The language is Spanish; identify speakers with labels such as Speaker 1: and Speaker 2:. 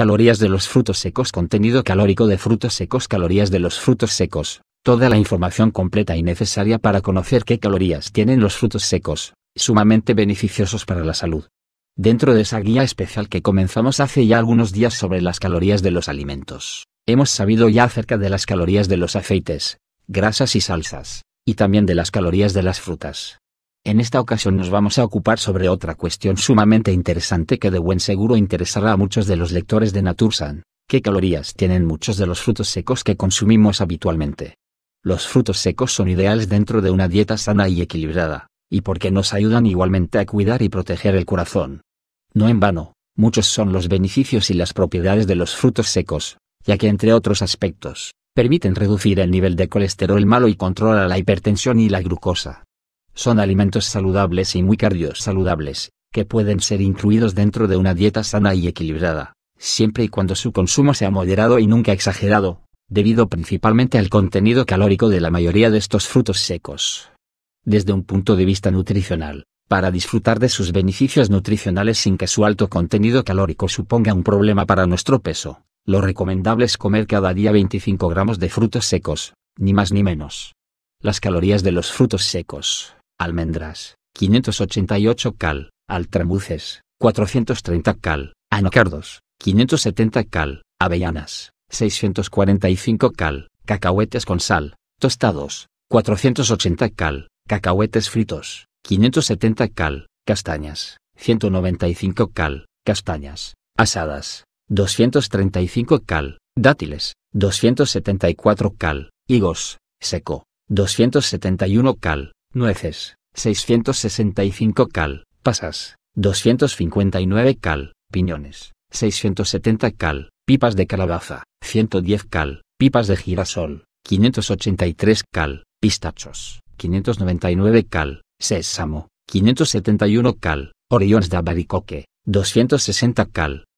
Speaker 1: calorías de los frutos secos, contenido calórico de frutos secos, calorías de los frutos secos. Toda la información completa y necesaria para conocer qué calorías tienen los frutos secos, sumamente beneficiosos para la salud. Dentro de esa guía especial que comenzamos hace ya algunos días sobre las calorías de los alimentos, hemos sabido ya acerca de las calorías de los aceites, grasas y salsas, y también de las calorías de las frutas. En esta ocasión nos vamos a ocupar sobre otra cuestión sumamente interesante que de buen seguro interesará a muchos de los lectores de Natursan, qué calorías tienen muchos de los frutos secos que consumimos habitualmente. Los frutos secos son ideales dentro de una dieta sana y equilibrada, y porque nos ayudan igualmente a cuidar y proteger el corazón. No en vano, muchos son los beneficios y las propiedades de los frutos secos, ya que entre otros aspectos, permiten reducir el nivel de colesterol malo y controla la hipertensión y la glucosa. Son alimentos saludables y muy cardiosaludables, que pueden ser incluidos dentro de una dieta sana y equilibrada, siempre y cuando su consumo sea moderado y nunca exagerado, debido principalmente al contenido calórico de la mayoría de estos frutos secos. Desde un punto de vista nutricional, para disfrutar de sus beneficios nutricionales sin que su alto contenido calórico suponga un problema para nuestro peso, lo recomendable es comer cada día 25 gramos de frutos secos, ni más ni menos. Las calorías de los frutos secos almendras, 588 cal, altramuces, 430 cal, anacardos, 570 cal, avellanas, 645 cal, cacahuetes con sal, tostados, 480 cal, cacahuetes fritos, 570 cal, castañas, 195 cal, castañas, asadas, 235 cal, dátiles, 274 cal, higos, seco, 271 cal, nueces, 665 cal, pasas, 259 cal, piñones, 670 cal, pipas de calabaza, 110 cal, pipas de girasol, 583 cal, pistachos, 599 cal, sésamo, 571 cal, orillones de abaricoque, 260 cal,